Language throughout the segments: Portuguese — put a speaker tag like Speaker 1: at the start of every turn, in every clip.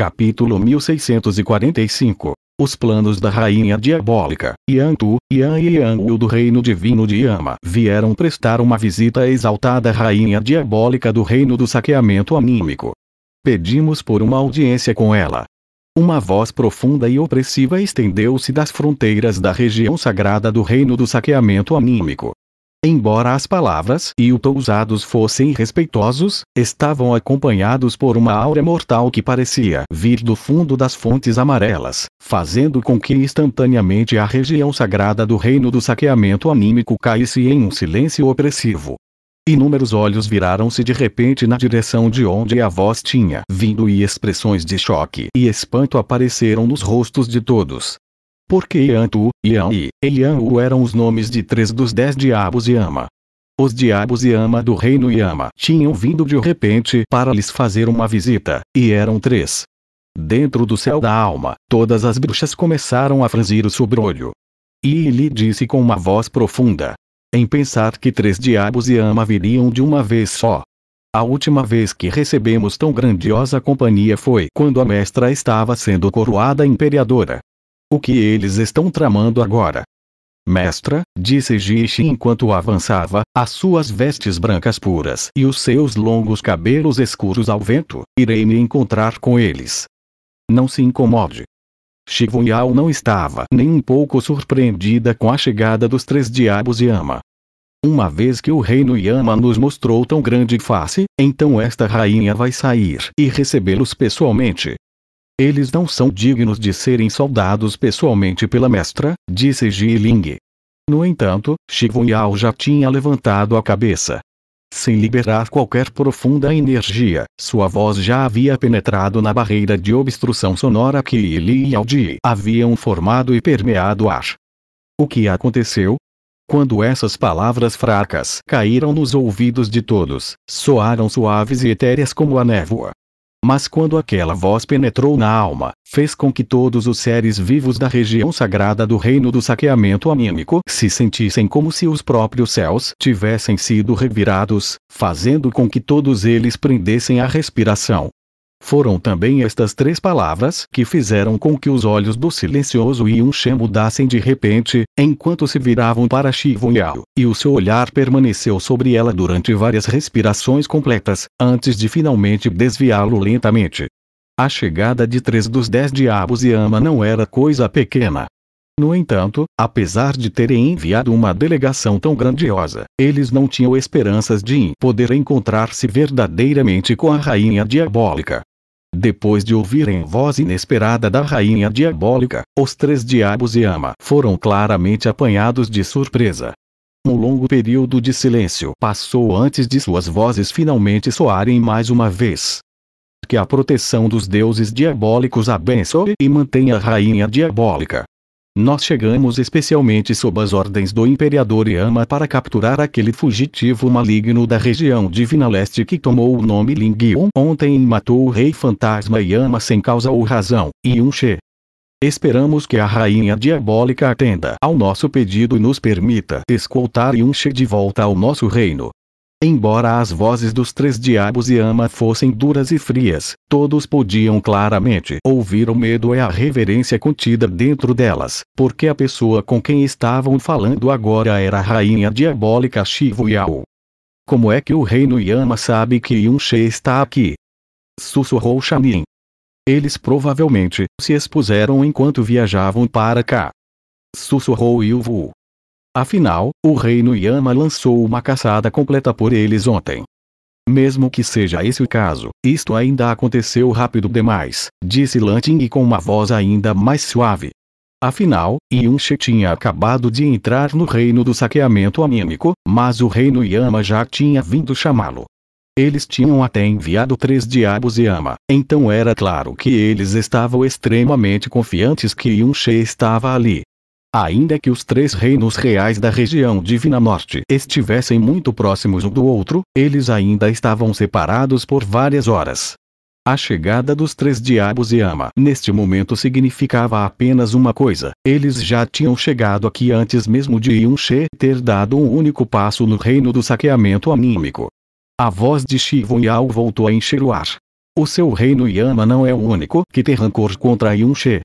Speaker 1: Capítulo 1645 Os planos da Rainha Diabólica, Yantu, Yan e Yanwu do Reino Divino de Yama vieram prestar uma visita à exaltada Rainha Diabólica do Reino do Saqueamento Anímico. Pedimos por uma audiência com ela. Uma voz profunda e opressiva estendeu-se das fronteiras da região sagrada do Reino do Saqueamento Anímico, Embora as palavras e o tom usados fossem respeitosos, estavam acompanhados por uma aura mortal que parecia vir do fundo das fontes amarelas, fazendo com que instantaneamente a região sagrada do reino do saqueamento anímico caísse em um silêncio opressivo. Inúmeros olhos viraram-se de repente na direção de onde a voz tinha vindo e expressões de choque e espanto apareceram nos rostos de todos, porque Yantu, Yan e Elianwu eram os nomes de três dos dez diabos Yama. Os diabos Yama do reino Yama tinham vindo de repente para lhes fazer uma visita, e eram três. Dentro do céu da alma, todas as bruxas começaram a franzir o sobrolho. E ele disse com uma voz profunda. Em pensar que três diabos Yama viriam de uma vez só, a última vez que recebemos tão grandiosa companhia foi quando a mestra estava sendo coroada imperadora. O que eles estão tramando agora? Mestra, disse Jishi enquanto avançava, as suas vestes brancas puras e os seus longos cabelos escuros ao vento, irei me encontrar com eles. Não se incomode. Shivunyao não estava nem um pouco surpreendida com a chegada dos três diabos Yama. Uma vez que o reino Yama nos mostrou tão grande face, então esta rainha vai sair e recebê-los pessoalmente, eles não são dignos de serem soldados pessoalmente pela mestra, disse Ji Ling. No entanto, Xivun Yao já tinha levantado a cabeça. Sem liberar qualquer profunda energia, sua voz já havia penetrado na barreira de obstrução sonora que ele e Aldi haviam formado e permeado o ar. O que aconteceu? Quando essas palavras fracas caíram nos ouvidos de todos, soaram suaves e etéreas como a névoa. Mas quando aquela voz penetrou na alma, fez com que todos os seres vivos da região sagrada do reino do saqueamento anímico se sentissem como se os próprios céus tivessem sido revirados, fazendo com que todos eles prendessem a respiração, foram também estas três palavras que fizeram com que os olhos do silencioso Yunche mudassem de repente, enquanto se viravam para Shivo Yao, e o seu olhar permaneceu sobre ela durante várias respirações completas, antes de finalmente desviá-lo lentamente. A chegada de três dos dez diabos e ama não era coisa pequena. No entanto, apesar de terem enviado uma delegação tão grandiosa, eles não tinham esperanças de poder encontrar-se verdadeiramente com a rainha diabólica. Depois de ouvirem voz inesperada da rainha diabólica, os três diabos e ama foram claramente apanhados de surpresa. Um longo período de silêncio passou antes de suas vozes finalmente soarem mais uma vez. Que a proteção dos deuses diabólicos abençoe e mantenha a rainha diabólica. Nós chegamos especialmente sob as ordens do Imperador Yama para capturar aquele fugitivo maligno da região Divina Leste que tomou o nome Lingyun ontem e matou o Rei Fantasma Yama sem causa ou razão, Yun-Che. Esperamos que a Rainha Diabólica atenda ao nosso pedido e nos permita escoltar yun de volta ao nosso reino. Embora as vozes dos três diabos e ama fossem duras e frias, todos podiam claramente ouvir o medo e a reverência contida dentro delas, porque a pessoa com quem estavam falando agora era a rainha diabólica Shivu Yao. Como é que o reino Yama sabe que Yunche está aqui? Sussurrou Shanin. Eles provavelmente se expuseram enquanto viajavam para cá. Sussurrou Yuvu. Afinal, o reino Yama lançou uma caçada completa por eles ontem. Mesmo que seja esse o caso, isto ainda aconteceu rápido demais, disse Lanting com uma voz ainda mais suave. Afinal, Yunche tinha acabado de entrar no reino do saqueamento anímico, mas o reino Yama já tinha vindo chamá-lo. Eles tinham até enviado três diabos Yama, então era claro que eles estavam extremamente confiantes que Yunche estava ali, Ainda que os três reinos reais da região Divina Norte estivessem muito próximos um do outro, eles ainda estavam separados por várias horas. A chegada dos três diabos e Ama neste momento significava apenas uma coisa: eles já tinham chegado aqui antes mesmo de Yunche ter dado um único passo no reino do saqueamento anímico. A voz de Shivon Yao voltou a encher o ar. O seu reino Yama não é o único que tem rancor contra Yunche,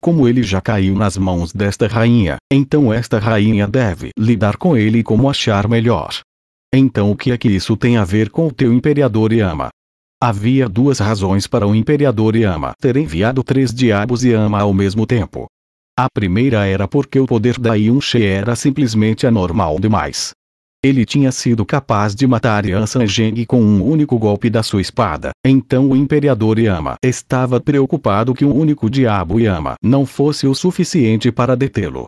Speaker 1: como ele já caiu nas mãos desta rainha, então esta rainha deve lidar com ele como achar melhor. Então o que é que isso tem a ver com o teu imperador Yama? Havia duas razões para o imperador Yama ter enviado três diabos e ama ao mesmo tempo. A primeira era porque o poder da Yunche era simplesmente anormal demais. Ele tinha sido capaz de matar Yan Sanjeng com um único golpe da sua espada. Então o imperador Yama estava preocupado que o um único diabo Yama não fosse o suficiente para detê-lo.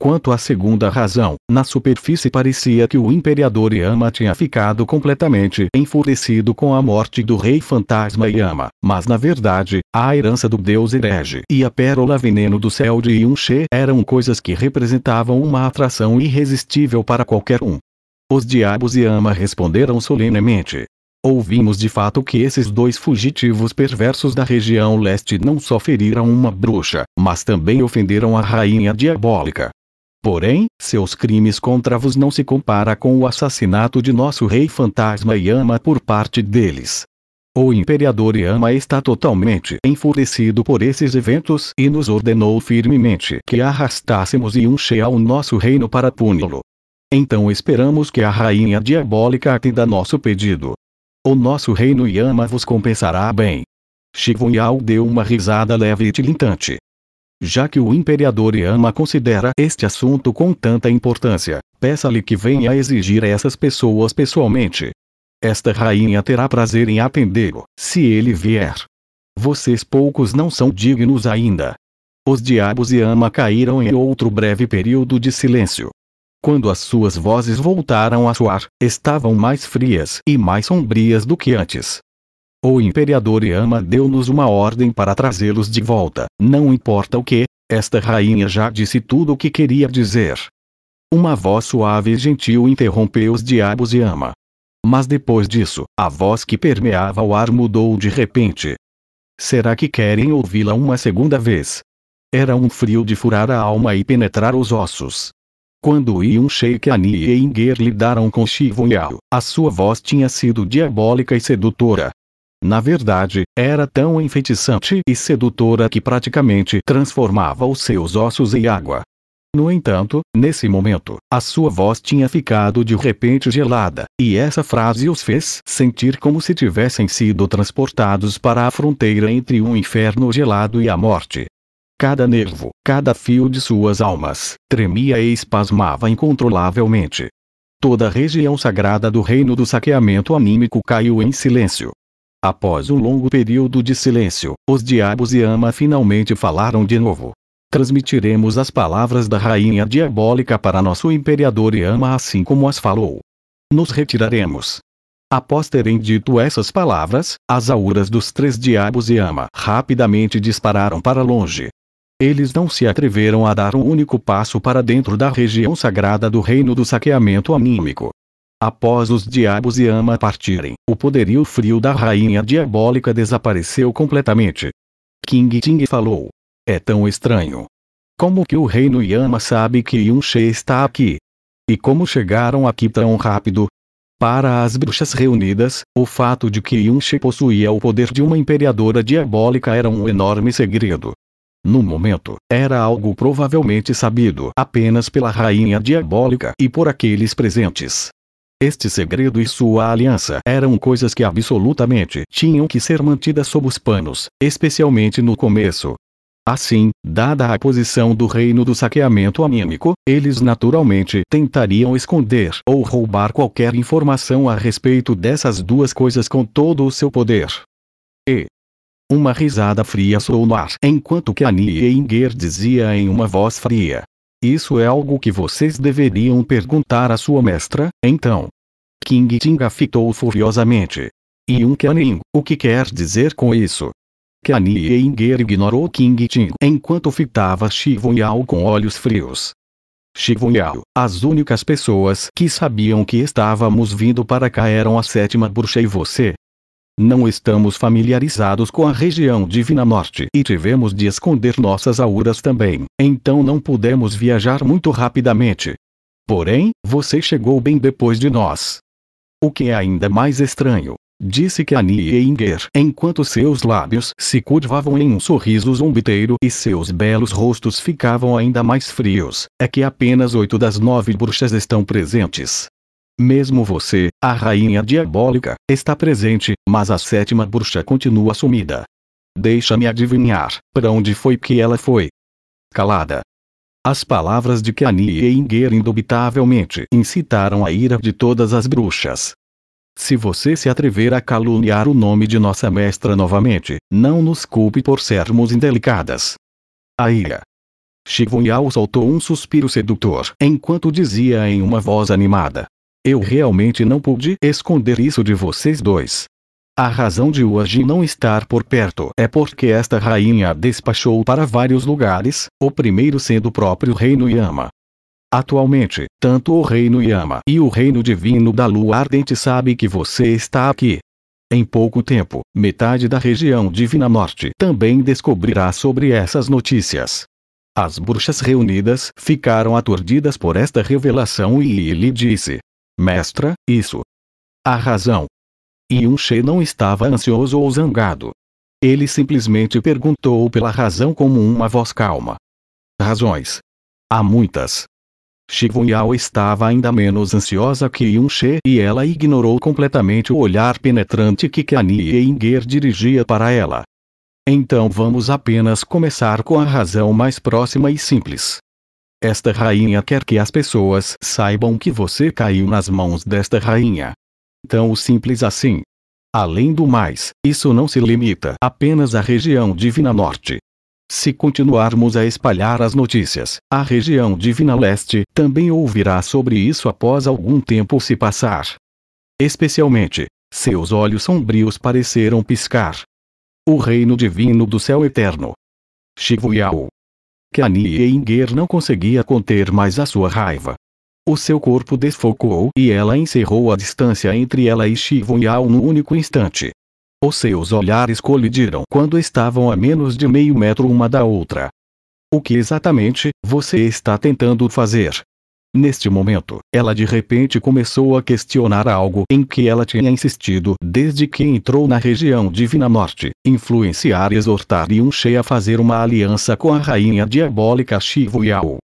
Speaker 1: Quanto à segunda razão, na superfície parecia que o imperador Yama tinha ficado completamente enfurecido com a morte do rei fantasma Yama, mas na verdade, a herança do deus herege e a pérola veneno do céu de Yunche eram coisas que representavam uma atração irresistível para qualquer um. Os diabos e Ama responderam solenemente. Ouvimos de fato que esses dois fugitivos perversos da região leste não só feriram uma bruxa, mas também ofenderam a rainha diabólica. Porém, seus crimes contra vos não se compara com o assassinato de nosso rei fantasma Yama por parte deles. O imperador Yama está totalmente enfurecido por esses eventos e nos ordenou firmemente que arrastássemos Yunche ao nosso reino para puni-lo. Então esperamos que a rainha diabólica atenda nosso pedido. O nosso reino Yama vos compensará bem. Shivun deu uma risada leve e tilintante. Já que o imperador Yama considera este assunto com tanta importância, peça-lhe que venha exigir a essas pessoas pessoalmente. Esta rainha terá prazer em atendê-lo, se ele vier. Vocês poucos não são dignos ainda. Os diabos Yama caíram em outro breve período de silêncio. Quando as suas vozes voltaram a soar, estavam mais frias e mais sombrias do que antes. O imperador Yama deu-nos uma ordem para trazê-los de volta, não importa o que, esta rainha já disse tudo o que queria dizer. Uma voz suave e gentil interrompeu os diabos Yama. Mas depois disso, a voz que permeava o ar mudou de repente. Será que querem ouvi-la uma segunda vez? Era um frio de furar a alma e penetrar os ossos. Quando Yun Sheikani e Inger lidaram com Shivo Yao, a sua voz tinha sido diabólica e sedutora. Na verdade, era tão enfeitiçante e sedutora que praticamente transformava os seus ossos em água. No entanto, nesse momento, a sua voz tinha ficado de repente gelada, e essa frase os fez sentir como se tivessem sido transportados para a fronteira entre um inferno gelado e a morte. Cada nervo, cada fio de suas almas, tremia e espasmava incontrolavelmente. Toda a região sagrada do reino do saqueamento anímico caiu em silêncio. Após um longo período de silêncio, os diabos e Ama finalmente falaram de novo. Transmitiremos as palavras da rainha diabólica para nosso imperador e ama assim como as falou. Nos retiraremos. Após terem dito essas palavras, as auras dos três diabos e Ama rapidamente dispararam para longe, eles não se atreveram a dar um único passo para dentro da região sagrada do reino do saqueamento anímico. Após os diabos e ama partirem, o poderio frio da rainha diabólica desapareceu completamente. King Ting falou. É tão estranho. Como que o reino Yama sabe que Yunche está aqui? E como chegaram aqui tão rápido? Para as bruxas reunidas, o fato de que Yunche possuía o poder de uma imperadora diabólica era um enorme segredo. No momento, era algo provavelmente sabido apenas pela rainha diabólica e por aqueles presentes. Este segredo e sua aliança eram coisas que absolutamente tinham que ser mantidas sob os panos, especialmente no começo. Assim, dada a posição do reino do saqueamento anímico, eles naturalmente tentariam esconder ou roubar qualquer informação a respeito dessas duas coisas com todo o seu poder. E, uma risada fria soou no ar enquanto que Annie dizia em uma voz fria. Isso é algo que vocês deveriam perguntar à sua mestra, então. King Tinga fitou furiosamente. E um Kanin, o que quer dizer com isso? Kanye ignorou King Ting enquanto fitava Shivon Yao com olhos frios. Shivon Yao, as únicas pessoas que sabiam que estávamos vindo para cá eram a sétima bruxa e você, não estamos familiarizados com a região Divina Norte e tivemos de esconder nossas auras também, então não pudemos viajar muito rapidamente. Porém, você chegou bem depois de nós. O que é ainda mais estranho, disse que Annie Inger, enquanto seus lábios se curvavam em um sorriso zombiteiro e seus belos rostos ficavam ainda mais frios, é que apenas oito das nove bruxas estão presentes, mesmo você, a rainha diabólica, está presente, mas a sétima bruxa continua sumida. Deixa-me adivinhar, para onde foi que ela foi? Calada. As palavras de Kani e Inger indubitavelmente incitaram a ira de todas as bruxas. Se você se atrever a caluniar o nome de nossa mestra novamente, não nos culpe por sermos indelicadas. Aia. ira. Shivun Yao soltou um suspiro sedutor enquanto dizia em uma voz animada: eu realmente não pude esconder isso de vocês dois. A razão de hoje não estar por perto é porque esta rainha despachou para vários lugares, o primeiro sendo o próprio reino Yama. Atualmente, tanto o reino Yama e o reino divino da lua ardente sabe que você está aqui. Em pouco tempo, metade da região divina norte também descobrirá sobre essas notícias. As bruxas reunidas ficaram aturdidas por esta revelação e Lili disse: Mestra, isso. A razão. Che não estava ansioso ou zangado. Ele simplesmente perguntou pela razão como uma voz calma. Razões. Há muitas. Shivu Yao estava ainda menos ansiosa que Yunche e ela ignorou completamente o olhar penetrante que e Inger dirigia para ela. Então vamos apenas começar com a razão mais próxima e simples. Esta rainha quer que as pessoas saibam que você caiu nas mãos desta rainha. Tão simples assim. Além do mais, isso não se limita apenas à região Divina Norte. Se continuarmos a espalhar as notícias, a região Divina Leste também ouvirá sobre isso após algum tempo se passar. Especialmente, seus olhos sombrios pareceram piscar. O reino divino do céu eterno. Shivu Yao, que Anieinger não conseguia conter mais a sua raiva. O seu corpo desfocou e ela encerrou a distância entre ela e Shivon Yao num único instante. Os seus olhares colidiram quando estavam a menos de meio metro uma da outra. O que exatamente você está tentando fazer? Neste momento, ela de repente começou a questionar algo em que ela tinha insistido desde que entrou na região divina norte, influenciar e exortar Yunche a fazer uma aliança com a rainha diabólica Shivu Yao.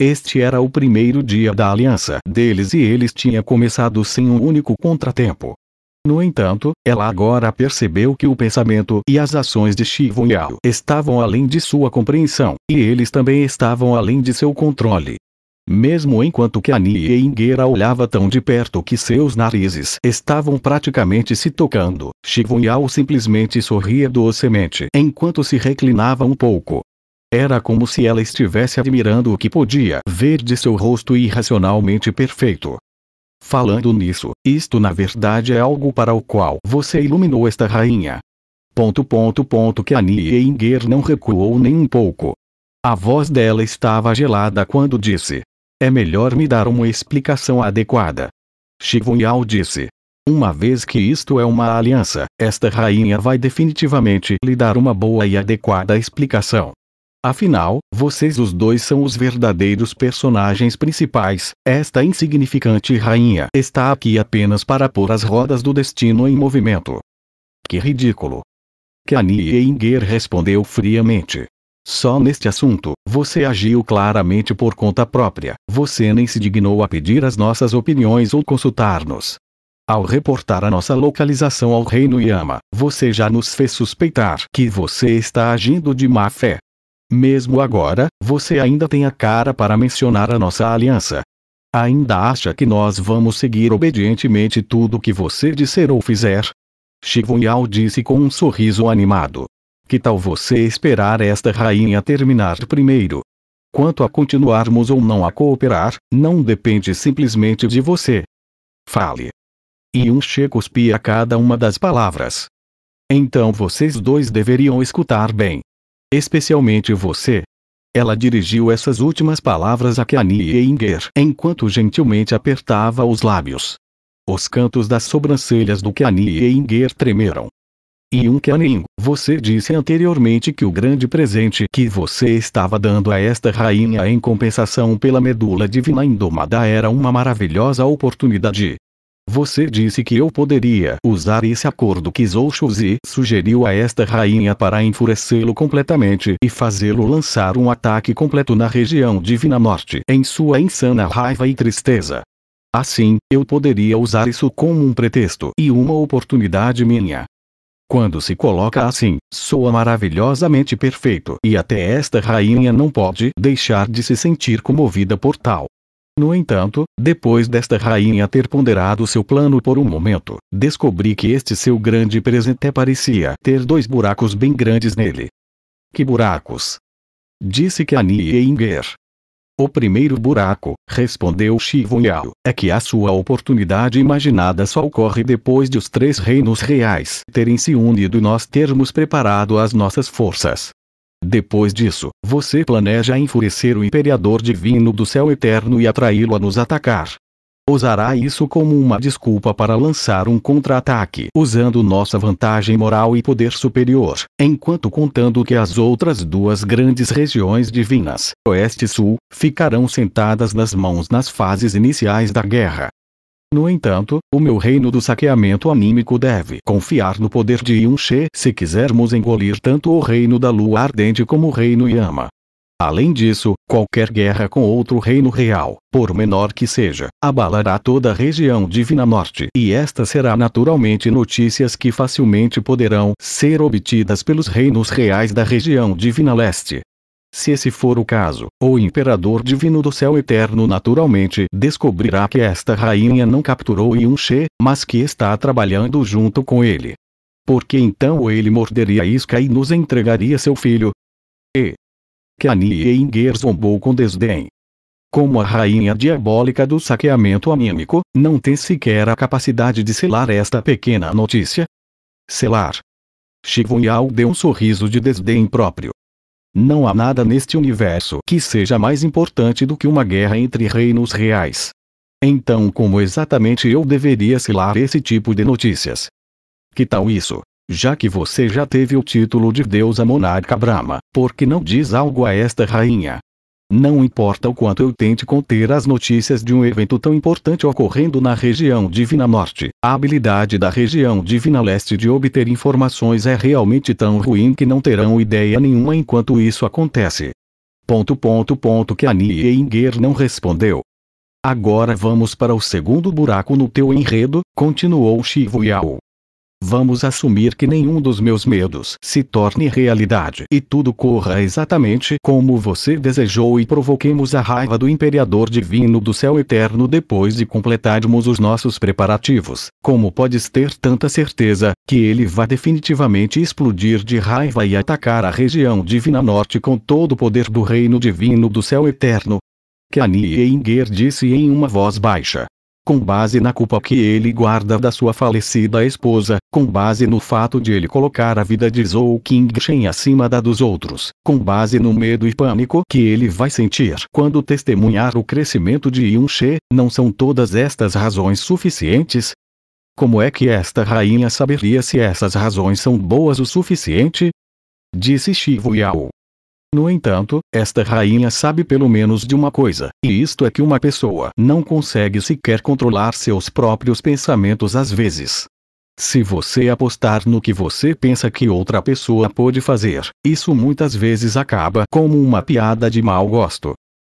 Speaker 1: Este era o primeiro dia da aliança deles e eles tinha começado sem um único contratempo. No entanto, ela agora percebeu que o pensamento e as ações de Shivu Yao estavam além de sua compreensão, e eles também estavam além de seu controle mesmo enquanto que Annie Engera olhava tão de perto que seus narizes estavam praticamente se tocando. Shivun Yao simplesmente sorria docemente enquanto se reclinava um pouco. Era como se ela estivesse admirando o que podia ver de seu rosto irracionalmente perfeito. Falando nisso, isto na verdade é algo para o qual você iluminou esta rainha. Ponto ponto ponto que Annie Enger não recuou nem um pouco. A voz dela estava gelada quando disse: é melhor me dar uma explicação adequada. Shivu disse. Uma vez que isto é uma aliança, esta rainha vai definitivamente lhe dar uma boa e adequada explicação. Afinal, vocês os dois são os verdadeiros personagens principais. Esta insignificante rainha está aqui apenas para pôr as rodas do destino em movimento. Que ridículo! Kani Inger respondeu friamente. Só neste assunto, você agiu claramente por conta própria. Você nem se dignou a pedir as nossas opiniões ou consultar-nos. Ao reportar a nossa localização ao Reino Yama, você já nos fez suspeitar que você está agindo de má fé. Mesmo agora, você ainda tem a cara para mencionar a nossa aliança. Ainda acha que nós vamos seguir obedientemente tudo o que você disser ou fizer? Shivon Yao disse com um sorriso animado. Que tal você esperar esta rainha terminar primeiro? Quanto a continuarmos ou não a cooperar, não depende simplesmente de você. Fale. E um che cuspia cada uma das palavras. Então vocês dois deveriam escutar bem. Especialmente você. Ela dirigiu essas últimas palavras a Kanye Inger enquanto gentilmente apertava os lábios. Os cantos das sobrancelhas do Kanye Inger tremeram. E um caninho. É você disse anteriormente que o grande presente que você estava dando a esta rainha em compensação pela medula divina indomada era uma maravilhosa oportunidade. Você disse que eu poderia usar esse acordo que Shuzi sugeriu a esta rainha para enfurecê-lo completamente e fazê-lo lançar um ataque completo na região divina norte em sua insana raiva e tristeza. Assim, eu poderia usar isso como um pretexto e uma oportunidade minha. Quando se coloca assim, soa maravilhosamente perfeito e até esta rainha não pode deixar de se sentir comovida por tal. No entanto, depois desta rainha ter ponderado seu plano por um momento, descobri que este seu grande presente parecia ter dois buracos bem grandes nele. Que buracos? Disse que Annie Inger, o primeiro buraco, respondeu Shivo Yao, é que a sua oportunidade imaginada só ocorre depois de os três reinos reais terem se unido e nós termos preparado as nossas forças. Depois disso, você planeja enfurecer o Imperador Divino do Céu Eterno e atraí-lo a nos atacar usará isso como uma desculpa para lançar um contra-ataque usando nossa vantagem moral e poder superior, enquanto contando que as outras duas grandes regiões divinas, Oeste e Sul, ficarão sentadas nas mãos nas fases iniciais da guerra. No entanto, o meu reino do saqueamento anímico deve confiar no poder de Yunche se quisermos engolir tanto o reino da lua ardente como o reino Yama. Além disso, qualquer guerra com outro reino real, por menor que seja, abalará toda a região divina norte. E esta será naturalmente notícias que facilmente poderão ser obtidas pelos reinos reais da região divina leste. Se esse for o caso, o imperador divino do céu eterno naturalmente descobrirá que esta rainha não capturou Yunche, mas que está trabalhando junto com ele. Porque então ele morderia a isca e nos entregaria seu filho. E, que Annie Inger zombou com desdém. Como a rainha diabólica do saqueamento anímico, não tem sequer a capacidade de selar esta pequena notícia? Selar. Chivoyal deu um sorriso de desdém próprio. Não há nada neste universo que seja mais importante do que uma guerra entre reinos reais. Então, como exatamente eu deveria selar esse tipo de notícias? Que tal isso? já que você já teve o título de deusa monarca Brahma, por que não diz algo a esta rainha? Não importa o quanto eu tente conter as notícias de um evento tão importante ocorrendo na região Divina Norte, a habilidade da região Divina Leste de obter informações é realmente tão ruim que não terão ideia nenhuma enquanto isso acontece. Ponto ponto ponto que a Inger não respondeu. Agora vamos para o segundo buraco no teu enredo, continuou Shivu Yao. Vamos assumir que nenhum dos meus medos se torne realidade e tudo corra exatamente como você desejou e provoquemos a raiva do Imperador Divino do Céu Eterno depois de completarmos os nossos preparativos. Como podes ter tanta certeza que ele vai definitivamente explodir de raiva e atacar a região divina norte com todo o poder do reino divino do Céu Eterno? Kani Einger disse em uma voz baixa com base na culpa que ele guarda da sua falecida esposa, com base no fato de ele colocar a vida de Zhou Qingchen acima da dos outros, com base no medo e pânico que ele vai sentir quando testemunhar o crescimento de Yun She, não são todas estas razões suficientes? Como é que esta rainha saberia se essas razões são boas o suficiente? Disse Shivu Yao. No entanto, esta rainha sabe pelo menos de uma coisa, e isto é que uma pessoa não consegue sequer controlar seus próprios pensamentos às vezes. Se você apostar no que você pensa que outra pessoa pode fazer, isso muitas vezes acaba como uma piada de mau gosto.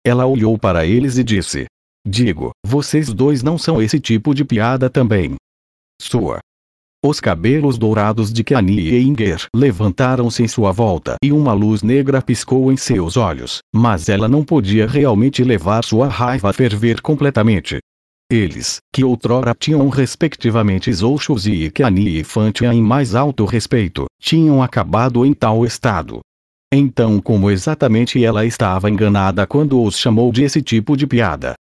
Speaker 1: Ela olhou para eles e disse: Digo, vocês dois não são esse tipo de piada também. Sua os cabelos dourados de Kani e Inger levantaram-se em sua volta e uma luz negra piscou em seus olhos, mas ela não podia realmente levar sua raiva a ferver completamente. Eles, que outrora tinham respectivamente Zouchos e Kani e Fantian em mais alto respeito, tinham acabado em tal estado. Então como exatamente ela estava enganada quando os chamou de esse tipo de piada,